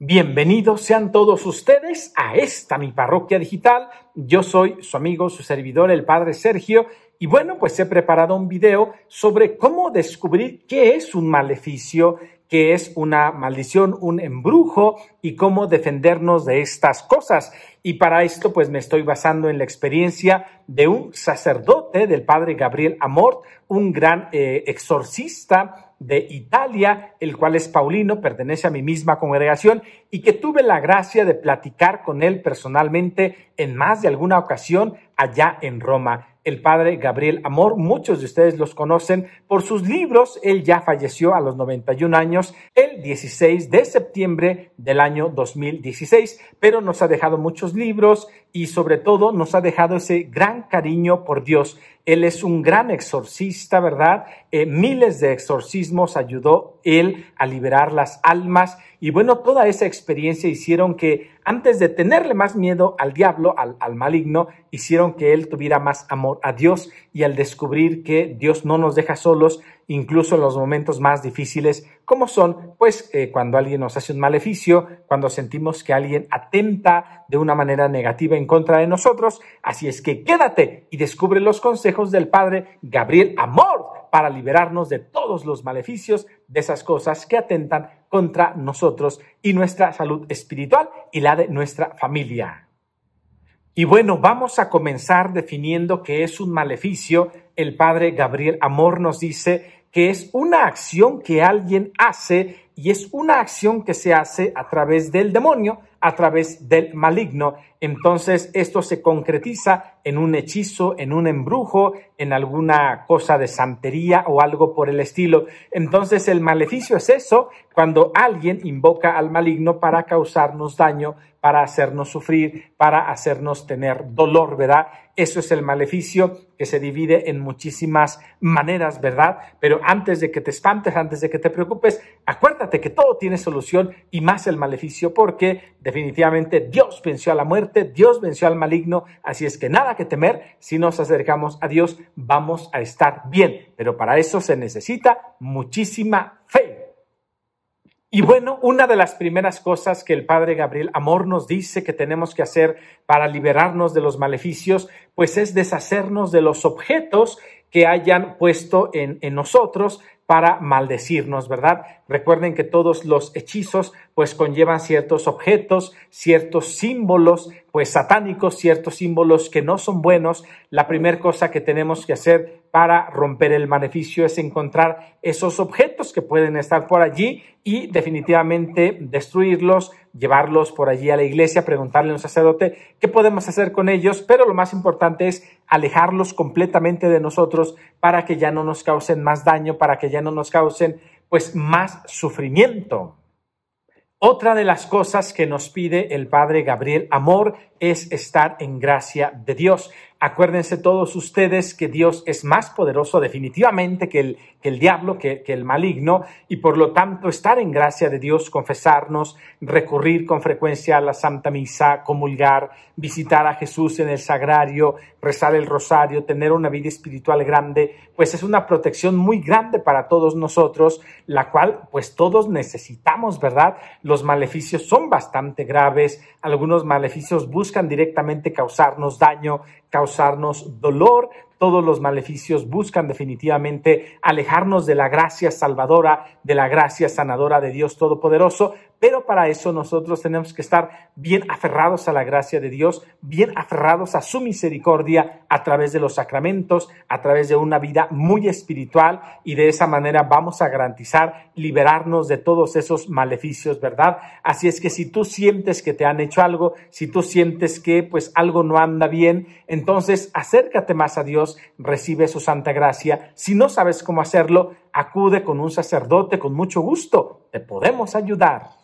Bienvenidos sean todos ustedes a esta mi parroquia digital. Yo soy su amigo, su servidor, el padre Sergio, y bueno, pues he preparado un video sobre cómo descubrir qué es un maleficio, qué es una maldición, un embrujo y cómo defendernos de estas cosas. Y para esto pues me estoy basando en la experiencia de un sacerdote, del padre Gabriel Amort, un gran eh, exorcista de Italia, el cual es Paulino, pertenece a mi misma congregación y que tuve la gracia de platicar con él personalmente en más de alguna ocasión allá en Roma. El padre Gabriel Amor, muchos de ustedes los conocen por sus libros. Él ya falleció a los 91 años el 16 de septiembre del año 2016, pero nos ha dejado muchos libros y sobre todo nos ha dejado ese gran cariño por Dios él es un gran exorcista, ¿verdad? Eh, miles de exorcismos ayudó él a liberar las almas. Y bueno, toda esa experiencia hicieron que antes de tenerle más miedo al diablo, al, al maligno, hicieron que él tuviera más amor a Dios. Y al descubrir que Dios no nos deja solos, incluso en los momentos más difíciles, como son, pues, eh, cuando alguien nos hace un maleficio, cuando sentimos que alguien atenta de una manera negativa en contra de nosotros. Así es que quédate y descubre los consejos del padre Gabriel Amor para liberarnos de todos los maleficios, de esas cosas que atentan contra nosotros y nuestra salud espiritual y la de nuestra familia. Y bueno, vamos a comenzar definiendo qué es un maleficio. El padre Gabriel Amor nos dice que es una acción que alguien hace y es una acción que se hace a través del demonio, a través del maligno. Entonces esto se concretiza en un hechizo, en un embrujo, en alguna cosa de santería o algo por el estilo. Entonces el maleficio es eso cuando alguien invoca al maligno para causarnos daño, para hacernos sufrir, para hacernos tener dolor, ¿verdad? Eso es el maleficio que se divide en muchísimas maneras, ¿verdad? Pero antes de que te espantes, antes de que te preocupes, acuérdate que todo tiene solución y más el maleficio porque definitivamente Dios venció a la muerte, Dios venció al maligno, así es que nada que temer, si nos acercamos a Dios vamos a estar bien, pero para eso se necesita muchísima fe. Y bueno, una de las primeras cosas que el padre Gabriel Amor nos dice que tenemos que hacer para liberarnos de los maleficios, pues es deshacernos de los objetos que hayan puesto en, en nosotros para maldecirnos, ¿verdad? Recuerden que todos los hechizos pues conllevan ciertos objetos, ciertos símbolos pues satánicos, ciertos símbolos que no son buenos. La primera cosa que tenemos que hacer para romper el maleficio es encontrar esos objetos que pueden estar por allí y definitivamente destruirlos, llevarlos por allí a la iglesia, preguntarle a un sacerdote qué podemos hacer con ellos, pero lo más importante es alejarlos completamente de nosotros para que ya no nos causen más daño, para que ya no nos causen pues más sufrimiento. Otra de las cosas que nos pide el padre Gabriel Amor es estar en gracia de Dios. Acuérdense todos ustedes que Dios es más poderoso definitivamente que el, el diablo, que, que el maligno, y por lo tanto estar en gracia de Dios, confesarnos, recurrir con frecuencia a la Santa Misa, comulgar, visitar a Jesús en el sagrario, rezar el rosario, tener una vida espiritual grande, pues es una protección muy grande para todos nosotros, la cual pues todos necesitamos, ¿verdad? Los maleficios son bastante graves, algunos maleficios buscan buscan directamente causarnos daño, causarnos dolor, todos los maleficios buscan definitivamente alejarnos de la gracia salvadora, de la gracia sanadora de Dios Todopoderoso, pero para eso nosotros tenemos que estar bien aferrados a la gracia de Dios, bien aferrados a su misericordia a través de los sacramentos, a través de una vida muy espiritual y de esa manera vamos a garantizar liberarnos de todos esos maleficios, ¿verdad? Así es que si tú sientes que te han hecho algo, si tú sientes que pues algo no anda bien, entonces acércate más a Dios recibe su santa gracia. Si no sabes cómo hacerlo, acude con un sacerdote con mucho gusto. Te podemos ayudar.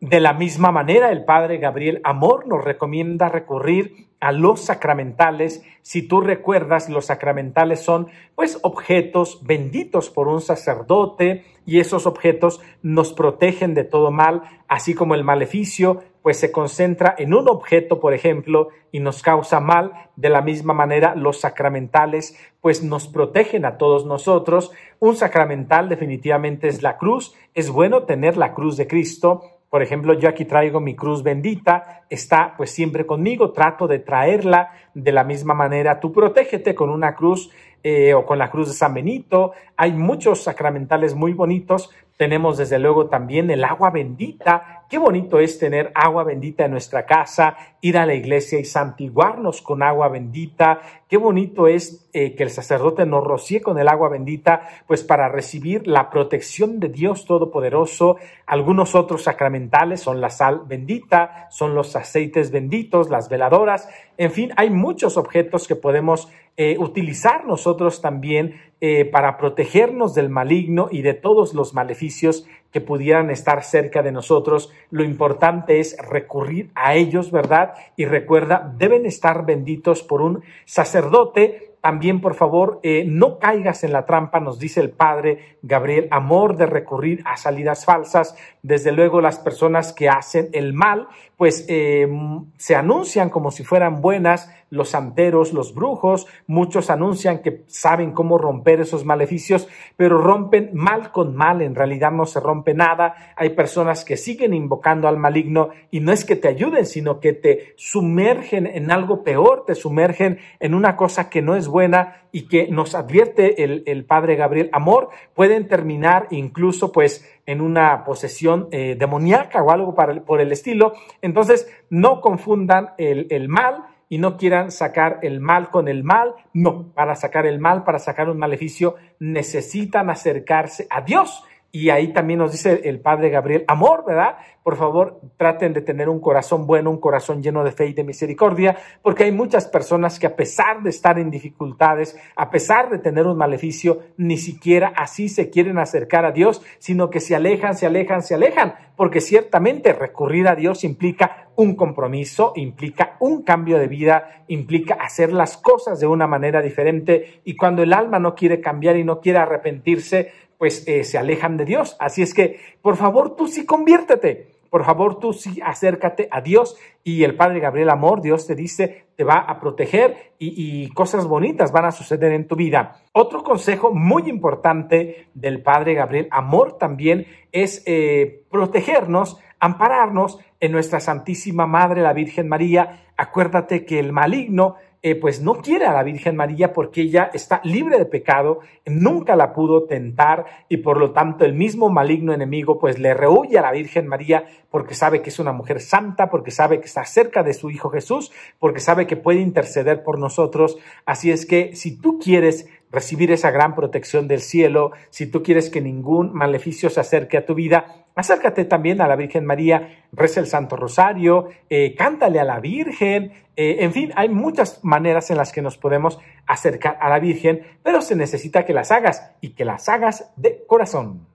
De la misma manera, el padre Gabriel Amor nos recomienda recurrir a los sacramentales. Si tú recuerdas, los sacramentales son pues objetos benditos por un sacerdote y esos objetos nos protegen de todo mal, así como el maleficio pues se concentra en un objeto, por ejemplo, y nos causa mal. De la misma manera, los sacramentales, pues nos protegen a todos nosotros. Un sacramental definitivamente es la cruz. Es bueno tener la cruz de Cristo por ejemplo, yo aquí traigo mi cruz bendita, está pues siempre conmigo, trato de traerla de la misma manera. Tú protégete con una cruz eh, o con la cruz de San Benito. Hay muchos sacramentales muy bonitos. Tenemos desde luego también el agua bendita, Qué bonito es tener agua bendita en nuestra casa, ir a la iglesia y santiguarnos con agua bendita. Qué bonito es eh, que el sacerdote nos rocíe con el agua bendita, pues para recibir la protección de Dios Todopoderoso. Algunos otros sacramentales son la sal bendita, son los aceites benditos, las veladoras. En fin, hay muchos objetos que podemos eh, utilizar nosotros también eh, para protegernos del maligno y de todos los maleficios que pudieran estar cerca de nosotros. Lo importante es recurrir a ellos, ¿verdad? Y recuerda, deben estar benditos por un sacerdote también, por favor, eh, no caigas en la trampa, nos dice el padre Gabriel, amor de recurrir a salidas falsas, desde luego las personas que hacen el mal pues em, se anuncian como si fueran buenas, los santeros, los brujos, muchos anuncian que saben cómo romper esos maleficios, pero rompen mal con mal, en realidad no se rompe nada, hay personas que siguen invocando al maligno y no es que te ayuden, sino que te sumergen en algo peor, te sumergen en una cosa que no es buena y que nos advierte el, padre Gabriel Amor, pueden terminar incluso pues en una posesión eh, demoníaca o algo por el estilo. Entonces, no confundan el, mal y no quieran sacar el mal con el mal. No, para sacar el mal, para sacar un maleficio, necesitan acercarse a Dios y ahí también nos dice el padre Gabriel, amor, ¿verdad? Por favor, traten de tener un corazón bueno, un corazón lleno de fe y de misericordia, porque hay muchas personas que a pesar de estar en dificultades, a pesar de tener un maleficio, ni siquiera así se quieren acercar a Dios, sino que se alejan, se alejan, se alejan, porque ciertamente recurrir a Dios implica un compromiso, implica un cambio de vida, implica hacer las cosas de una manera diferente, y cuando el alma no quiere cambiar y no quiere arrepentirse, pues eh, se alejan de Dios. Así es que, por favor, tú sí conviértete. Por favor, tú sí acércate a Dios y el Padre Gabriel Amor, Dios te dice, te va a proteger y, cosas bonitas van a suceder en tu vida. Otro consejo muy importante del Padre Gabriel Amor también es eh, protegernos, ampararnos en nuestra Santísima Madre, la Virgen María. Acuérdate que el maligno eh, pues no quiere a la Virgen María porque ella está libre de pecado, nunca la pudo tentar y por lo tanto el mismo maligno enemigo pues le rehuye a la Virgen María porque sabe que es una mujer santa, porque sabe que está cerca de su Hijo Jesús, porque sabe que puede interceder por nosotros. Así es que si tú quieres recibir esa gran protección del cielo, si tú quieres que ningún maleficio se acerque a tu vida, acércate también a la Virgen María, reza el Santo Rosario, eh, cántale a la Virgen, eh, en fin, hay muchas maneras en las que nos podemos acercar a la Virgen, pero se necesita que las hagas y que las hagas de corazón.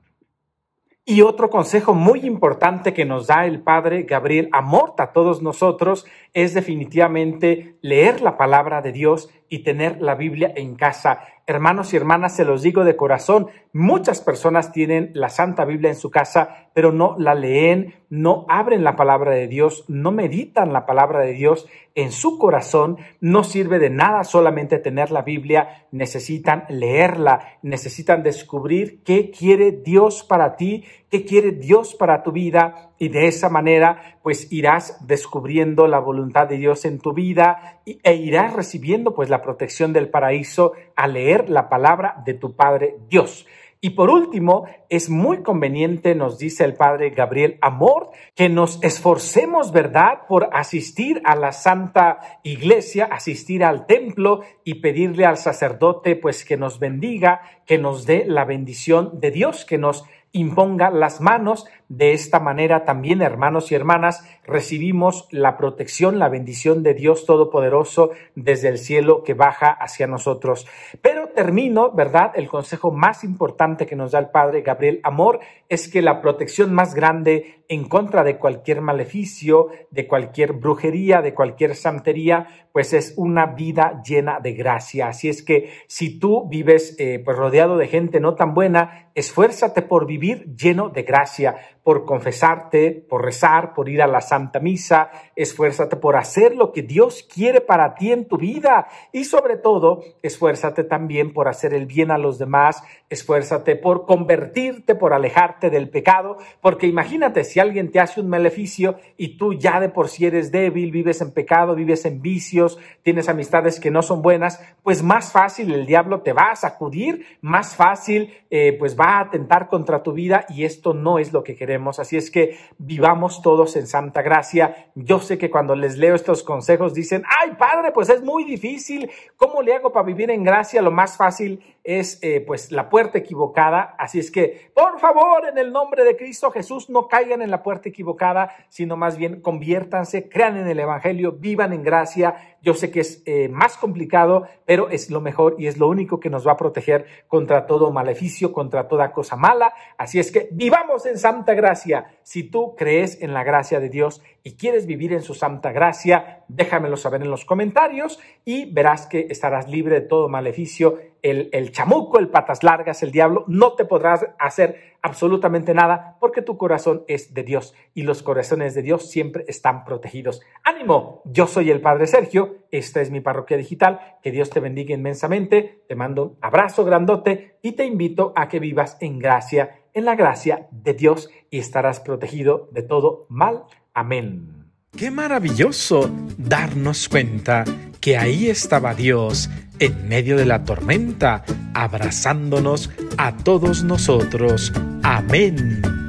Y otro consejo muy importante que nos da el Padre Gabriel Amorta a todos nosotros es definitivamente leer la palabra de Dios y tener la Biblia en casa. Hermanos y hermanas, se los digo de corazón, muchas personas tienen la Santa Biblia en su casa, pero no la leen, no abren la palabra de Dios, no meditan la palabra de Dios en su corazón, no sirve de nada solamente tener la Biblia, necesitan leerla, necesitan descubrir qué quiere Dios para ti, qué quiere Dios para tu vida, y de esa manera pues irás descubriendo la voluntad de Dios en tu vida e irás recibiendo pues la protección del paraíso al leer la palabra de tu Padre Dios. Y por último, es muy conveniente, nos dice el padre Gabriel Amor, que nos esforcemos, ¿verdad?, por asistir a la Santa Iglesia, asistir al templo y pedirle al sacerdote, pues, que nos bendiga, que nos dé la bendición de Dios, que nos imponga las manos. De esta manera también, hermanos y hermanas, recibimos la protección, la bendición de Dios Todopoderoso desde el cielo que baja hacia nosotros. Pero termino, ¿verdad? El consejo más importante que nos da el Padre Gabriel Amor es que la protección más grande en contra de cualquier maleficio, de cualquier brujería, de cualquier santería, pues es una vida llena de gracia. Así es que si tú vives eh, pues rodeado de gente no tan buena, esfuérzate por vivir vivir lleno de gracia, por confesarte, por rezar, por ir a la Santa Misa, esfuérzate por hacer lo que Dios quiere para ti en tu vida y sobre todo, esfuérzate también por hacer el bien a los demás, esfuérzate por convertirte, por alejarte del pecado, porque imagínate si alguien te hace un maleficio y tú ya de por sí eres débil, vives en pecado, vives en vicios, tienes amistades que no son buenas, pues más fácil el diablo te va a sacudir, más fácil eh, pues va a atentar contra tu vida y esto no es lo que queremos Así es que vivamos todos en santa gracia. Yo sé que cuando les leo estos consejos dicen, ay padre, pues es muy difícil. ¿Cómo le hago para vivir en gracia? Lo más fácil es eh, pues la puerta equivocada. Así es que, por favor, en el nombre de Cristo Jesús, no caigan en la puerta equivocada, sino más bien conviértanse, crean en el Evangelio, vivan en gracia. Yo sé que es eh, más complicado, pero es lo mejor y es lo único que nos va a proteger contra todo maleficio, contra toda cosa mala. Así es que vivamos en santa gracia. Si tú crees en la gracia de Dios y quieres vivir en su santa gracia, déjamelo saber en los comentarios y verás que estarás libre de todo maleficio el, chamuco, el patas largas, el diablo, no te podrás hacer absolutamente nada porque tu corazón es de Dios y los corazones de Dios siempre están protegidos. Ánimo, yo soy el Padre Sergio, esta es mi parroquia digital, que Dios te bendiga inmensamente, te mando un abrazo grandote y te invito a que vivas en gracia, en la gracia de Dios y estarás protegido de todo mal. Amén. Qué maravilloso darnos cuenta que ahí estaba Dios en medio de la tormenta, abrazándonos a todos nosotros. Amén.